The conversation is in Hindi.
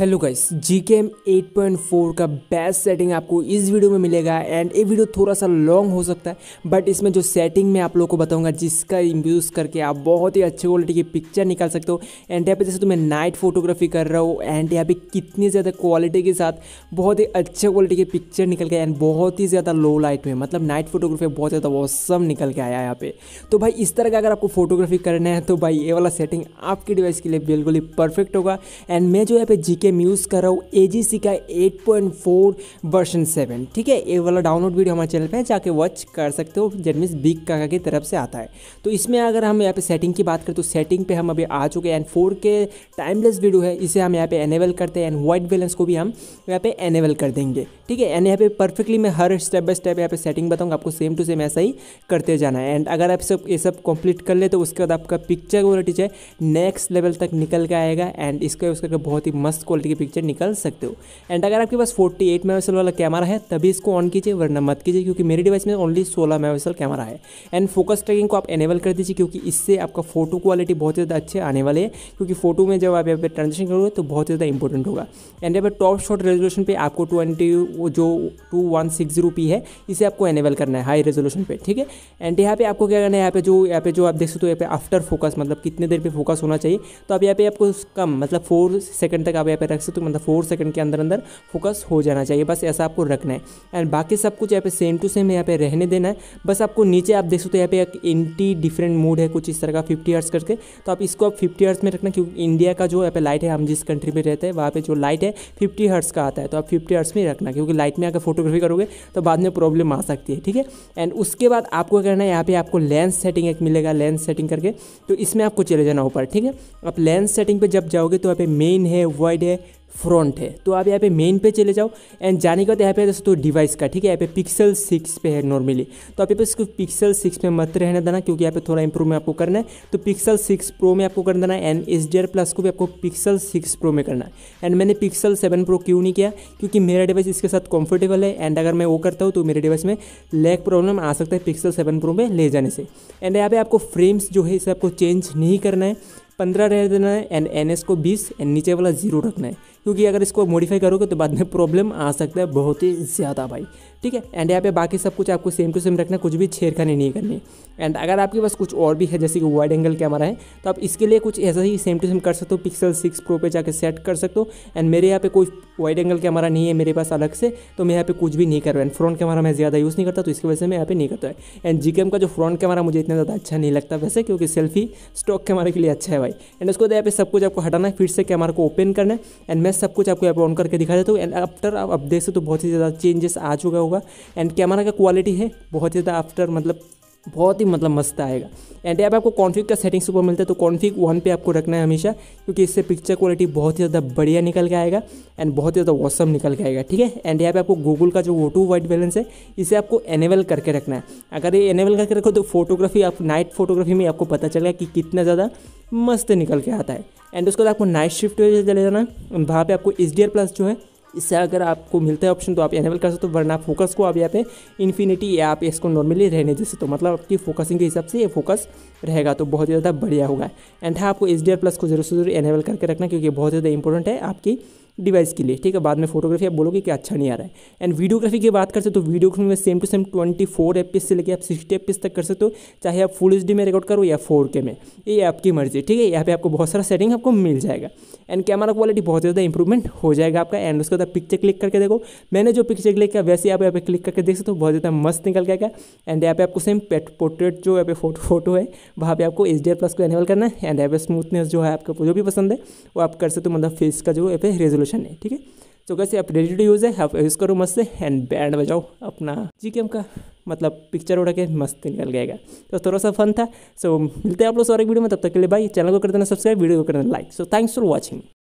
hello guys G K M eight का बेस्ट सेटिंग आपको इस वीडियो में मिलेगा एंड ये वीडियो थोड़ा सा लॉन्ग हो सकता है बट इसमें जो सेटिंग मैं आप लोगों को बताऊंगा जिसका यूज़ करके आप बहुत ही अच्छे क्वालिटी की पिक्चर निकाल सकते हो एंड यहाँ पे जैसे तो मैं नाइट फोटोग्राफी कर रहा हूँ एंड यहाँ पे कितनी ज़्यादा क्वालिटी के साथ बहुत ही अच्छे क्वालिटी के पिक्चर निकल गया एंड बहुत ही ज़्यादा लो लाइट में मतलब नाइट फोटोग्राफी बहुत ज़्यादा वॉसम निकल के आया यहाँ पे तो भाई इस तरह का अगर आपको फोटोग्राफी करना है तो भाई ये वाला सेटिंग आपके डिवाइस के लिए बिल्कुल ही परफेक्ट होगा एंड मैं जो यहाँ पे जी गेम यूज़ कर रहा हूँ ए जी सी का 8.4 वर्जन 7 ठीक है ये वाला डाउनलोड वीडियो हमारे चैनल पे है जाके वॉच कर सकते हो जेडमिस बिग काका की तरफ से आता है तो इसमें अगर हम यहाँ पे सेटिंग की बात करें तो सेटिंग पे हम अभी आ चुके हैं and four K timeless video है इसे हम यहाँ पे एनेबल करते हैं एंड वाइट बैलेंस को भी हम यहाँ पे एनेबल कर देंगे ठीक है एंड यहाँ पे परफेक्टली मैं हर स्टेप बाय स्टेप यहाँ पे सेटिंग बताऊँगा आपको सेम टू सेम ऐसा ही करते जाना है एंड अगर आप सब ये सब कंप्लीट कर ले तो उसके बाद आपका पिक्चर क्वालिटी जो है नेक्स्ट लेवल तक निकल के आएगा एंड इसका उसका बहुत ही मस्त क्वालिटी क्वालिटी की पिक्चर निकल सकते हो एंड अगर आपके पास 48 एट मेगापिक्सल वाला कैमरा है तभी इसको ऑन कीजिए वरना मत कीजिए क्योंकि मेरे डिवाइस में ओनली सोलह मेगापिक्सल कैमरा है एंड फोकस ट्रैकिंग को आप एनेबल कर दीजिए क्योंकि इससे आपका फोटो क्वालिटी बहुत ज़्यादा अच्छे आने वाले हैं क्योंकि फोटो में जब आप यहाँ पर ट्रांजेक्शन करोगे तो बहुत ज़्यादा इंपॉर्टेंट होगा एंड यहाँ पर टॉप शॉट रेजोल्यूशन पर आपको ट्वेंटी जो two one six zero P है इसे आपको एनेबल करना है हाई रेजोल्यूशन पर ठीक है एंड यहाँ पे आपको क्या करना है यहाँ पे जो यहाँ पे जो आप देख सकते हो यहाँ पे आफ्टर फोकस मतलब कितने देर पे फोकस होना चाहिए तो आप यहाँ पे आपको कम मतलब फोर सेकंड तक आप पर रख सकते हो मतलब फोर सेकंड के अंदर अंदर फोकस हो जाना चाहिए बस ऐसा आपको रखना है एंड बाकी सब कुछ यहाँ पे सेम टू सेम यहाँ पे रहने देना है बस आपको नीचे आप देख सकते हो यहाँ पे एक एंटी डिफरेंट मूड है कुछ इस तरह का फिफ्टी हर्ट्स करके तो आप इसको आप फिफ्टी हर्ट्स में रखना क्योंकि इंडिया का जो यहाँ पे लाइट है हम जिस कंट्री में रहते हैं वहाँ पर जो लाइट है फिफ्टी हर्ट्स का आता है तो आप फिफ्टी हर्ट्स में रखना क्योंकि लाइट में अगर फोटोग्राफी करोगे तो बाद में प्रॉब्लम आ सकती है ठीक है एंड उसके बाद आपको करना है यहाँ पे आपको लेंस सेटिंग एक मिलेगा लेंस सेटिंग करके तो इसमें आपको चले जाना ऊपर ठीक है आप लेंस सेटिंग पर जब जाओगे तो यहाँ पे मेन है वाइड है है फ्रंट है तो आप यहाँ पे मेन पे चले जाओ एंड जाने के बाद यहाँ पे दोस्तों डिवाइस का ठीक है यहाँ पे पिक्सल सिक्स पे है नॉर्मली तो आप यहाँ पे इसको पिक्सल सिक्स पे मत रहने देना क्योंकि यहाँ पे थोड़ा इंप्रूव में आपको करना है तो पिक्सल सिक्स प्रो में आपको करना देना एंड एस डी प्लस को भी आपको पिक्सल सिक्स प्रो में करना है एंड मैंने पिक्सल सेवन प्रो क्यों नहीं किया क्योंकि मेरा डिवाइस इसके साथ कम्फर्टेबल है एंड अगर मैं वो करता हूँ तो मेरे डिवाइस में लैक प्रॉब्लम आ सकता है पिक्सल सेवन प्रो में ले जाने से एंड यहाँ पे आपको फ्रेम्स जो है इसे आपको चेंज नहीं करना है पंद्रह रहने देना है एंड एन को बीस एंड नीचे वाला जीरो रखना है क्योंकि अगर इसको मॉडिफाई करोगे तो बाद में प्रॉब्लम आ सकता है बहुत ही ज़्यादा भाई ठीक है एंड यहाँ पे बाकी सब कुछ आपको सेम टू सेम रखना कुछ भी छेड़खानी नहीं करनी एंड अगर आपके पास कुछ और भी है जैसे कि वाइड एंगल कैमरा है तो आप इसके लिए कुछ ऐसा ही सेम टू सेम कर सकते हो पिक्सल सिक्स प्रो पे जाकर सेट कर सकते हो एंड मेरे यहाँ पे कोई वाइड एंगल कैमरा नहीं है मेरे पास अलग से तो मैं यहाँ पे कुछ भी नहीं कर रहा एंड फ्रंट कैमरा मैं ज़्यादा यूज़ नहीं करता तो इसकी वजह से मैं यहाँ पे नहीं करता है एंड जी का जो फ्रंट कैमरा मुझे इतना ज़्यादा अच्छा नहीं लगता वैसे क्योंकि सेल्फी स्टॉक कैमरा के लिए अच्छा है भाई एंड उसको तो यहाँ पे सब कुछ आपको हटाना है फिर से कैमरा को ओपन करना है एंड मैं सब कुछ आपको यहाँ पर ऑन करके दिखा देता हूँ एंड आफ्टर आप, आप देख सकते हो तो बहुत ही ज़्यादा चेंजेस आ चुका होगा एंड कैमरा का क्वालिटी है बहुत ही ज़्यादा आफ्टर मतलब बहुत ही मतलब मस्त आएगा एंड यहाँ पे आपको कॉन्फिक का सेटिंग्स ऊपर मिलता है तो कॉन्फिक वन पे आपको रखना है हमेशा क्योंकि इससे पिक्चर क्वालिटी बहुत ही ज़्यादा बढ़िया निकल के आएगा एंड बहुत ही ज़्यादा वॉसम निकल के आएगा ठीक है एंड यहाँ पे आपको गूगल का जो वो टू वाइट बैलेंस है इसे आपको एनेबल करके रखना है अगर ये एनेबल करके रखो तो फोटोग्राफी आप नाइट फोटोग्राफी में आपको पता चलेगा कि कितना ज़्यादा मस्त निकल के आता है एंड उसके बाद आपको नाइट शिफ्ट चले जाना वहाँ पर आपको एच प्लस जो है इससे अगर आपको मिलता है ऑप्शन तो आप एनेबल कर सकते हो वरना फोकस को आप यहाँ पे इन्फिनिटी या आप इसको नॉर्मली रहने जैसे तो मतलब आपकी फोकसिंग के हिसाब से ये फोकस रहेगा तो बहुत ज़्यादा बढ़िया होगा एंड है हाँ, आपको आर प्लस को जरूर से जरूर एनेबल करके रखना क्योंकि बहुत ज़्यादा इंपॉर्टेंट है आपकी डिवाइस के लिए ठीक है बाद में फोटोग्राफी आप बोलोगे कि अच्छा नहीं आ रहा है एंड वीडियोग्राफी की बात करते तो वीडियोग्राफी में same to same twenty four F से लेकर आप सिक्सटी एफ तक कर सकते हो चाहे आप फुल एच में रिकॉर्ड करो या फोर में ये आपकी मर्जी ठीक है यहाँ पे आपको बहुत सारा सेटिंग आपको मिल जाएगा एंड कैमरा क्वालिटी बहुत ज़्यादा इंप्रूवमेंट हो जाएगा आपका एंड उसके बाद पिक्चर क्लिक करके देखो मैंने जो पिक्चर क्लिक किया वैसे आप यहाँ पे क्लिक करके देख सकते हो बहुत ज़्यादा मस्त निकल जाएगा एंड यहाँ पे आपको सेम पेट पोर्ट्रेट जो यहाँ पे फोटो फोटो है वहाँ पे आपको एच प्लस को एनेबल करना है एंड यहाँ पे स्मूथनेस जो है आपको जो भी पसंद है वो आप कर सकते हो मतलब फेस का जो यहाँ पे रेजोल्यूशन क्वेश्चन है ठीक है तो कैसे आप रेडी टू यूज़ है आप यूज़ करो मस्त से एंड बैंड बजाओ अपना जी के का मतलब पिक्चर उड़ा के मस्त निकल जाएगा तो थोड़ा सा फन था सो मिलते हैं आप लोग और वीडियो में तब तक के लिए भाई चैनल को कर देना सब्सक्राइब वीडियो को कर देना like so thanks for watching